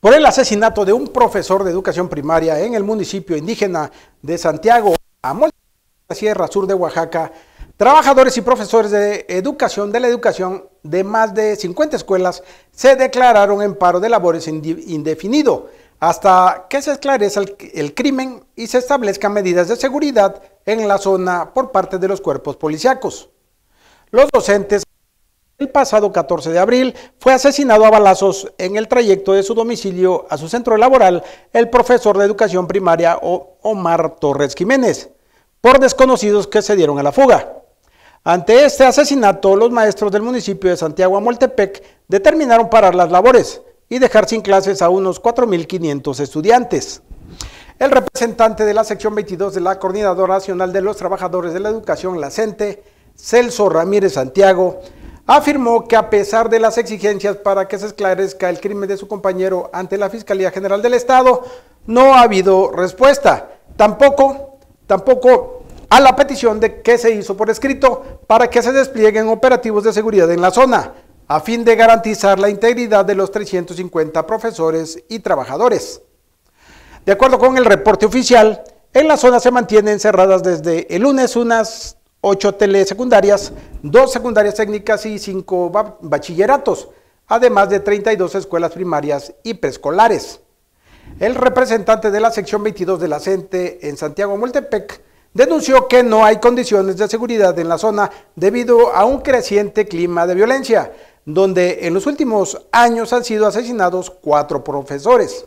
por el asesinato de un profesor de educación primaria en el municipio indígena de Santiago, a la Sierra Sur de Oaxaca, trabajadores y profesores de educación de la educación de más de 50 escuelas se declararon en paro de labores indefinido hasta que se esclarezca el, crimen y se establezcan medidas de seguridad en la zona por parte de los cuerpos policíacos. Los docentes el pasado 14 de abril fue asesinado a balazos en el trayecto de su domicilio a su centro laboral el profesor de educación primaria Omar Torres Jiménez, por desconocidos que se dieron a la fuga. Ante este asesinato, los maestros del municipio de Santiago Amoltepec determinaron parar las labores y dejar sin clases a unos 4.500 estudiantes. El representante de la sección 22 de la Coordinadora Nacional de los Trabajadores de la Educación, la CENTE, Celso Ramírez Santiago, afirmó que a pesar de las exigencias para que se esclarezca el crimen de su compañero ante la Fiscalía General del Estado, no ha habido respuesta. Tampoco, tampoco a la petición de que se hizo por escrito para que se desplieguen operativos de seguridad en la zona, a fin de garantizar la integridad de los 350 profesores y trabajadores. De acuerdo con el reporte oficial, en la zona se mantienen cerradas desde el lunes unas ocho telesecundarias, dos secundarias técnicas y cinco bachilleratos, además de 32 escuelas primarias y preescolares. El representante de la sección 22 de la CENTE en Santiago Moltepec denunció que no hay condiciones de seguridad en la zona debido a un creciente clima de violencia, donde en los últimos años han sido asesinados cuatro profesores.